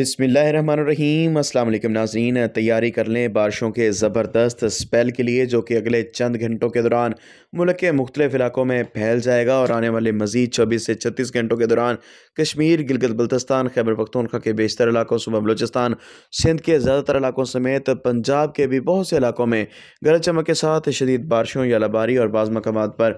अस्सलाम अल्लाम नाजरीन तैयारी कर लें बारिशों के ज़बरदस्त स्पेल के लिए जो कि अगले चंद घंटों के दौरान मुल्क के मुख्तलिफ इलाकों में फैल जाएगा और आने वाले मजीद चौबीस से छत्तीस घंटों के दौरान कश्मीर गिलगित बल्तिस्तान खैबर पख्तूनखा के बेशतर इलाकों सुबह बलोचिस्तान सिंध के ज़्यादातर इलाकों समेत पंजाब के भी बहुत से इलाकों में गरज चमक के साथ शदीद बारिशों या लबारी और बाज़ मकाम पर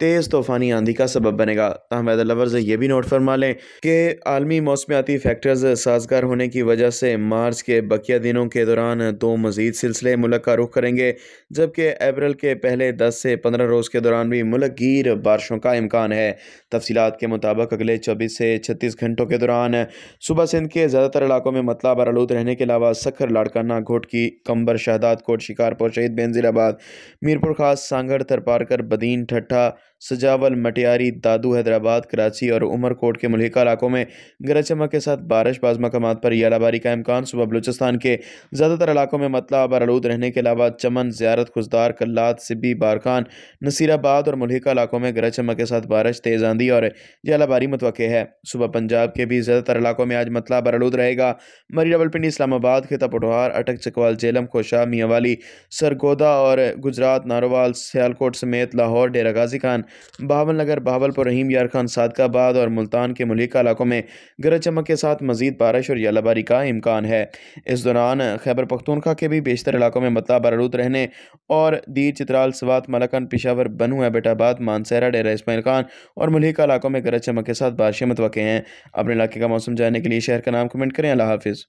तेज़ तूफ़ानी आंधी का सबब बनेगा तहम वेदर लवर्स ये भी नोट फरमा लें कि आलमी मौसमियाती फैक्टर्स साजगार होने की वजह से मार्च के बकिया दिनों के दौरान दो मज़ीद सिलसिले मुल्क का रुख करेंगे जबकि अप्रैल के पहले दस से पंद्रह रोज़ के दौरान भी मुलक गिर बारिशों का इम्कान है तफसीत के मुताबिक अगले चौबीस से छत्तीस घंटों के दौरान सुबह सिंध के ज़्यादातर इलाकों में मतला बरालूद रहने के अलावा सखर लाड़काना घोटकी कंबर शहदाद कोट शिकारपुर शहीद बेनजीराबाद मीरपुर खास सांगड़ तरपारकर बदीन ठट्ठा सजावल मटियारी दादू हैदराबाद कराची और उमरकोट के मलिका इलाकों में गरज चमक के साथ बारिश बाज मकाम पर यालाबारी का इम्कान सुबह बलूचिस्तान के ज़्यादातर इलाकों में मतला बरलूद रहने के अलावा चमन ज्यारत खुशदार कल्लात सिब्बी बारखान नसीराबाद और मलिका इलाकों में गरज चमक के साथ बारिश तेज़ आंधी और यालाबारी मतवक है सुबह पंजाब के भी ज़्यादातर इलाकों में आज मतला बरलूद रहेगा मरी रावलपिंडी इस्लामाबाद खिता पटोहार अटक चकवाल जेलम खोशा मियाँवाली सरगोदा और गुजरात नारोवाल सियालकोट समेत लाहौर डेरा गाजी खान बावल नगर बावलपुर रहीम यार खान सादकाबाद और मुल्तान के मलिका इलाकों में गरज चमक के साथ मजीद बारिश और यालाबारी का इम्कान है इस दौरान खैबर पख्तूनखा के भी बेशतर इलाकों में मतला बारूद रहने और दीर चित्राल सवात मलाकन पिशावर बनू एबटाबाद मानसहरा डेरा इसमाइल खान और मलिका इलाकों में गरज चमक के साथ बारिशें मतवक़ हैं अपने इलाके का मौसम जानने के लिए शहर का नाम कमेंट करें अल्लाह हाफिज़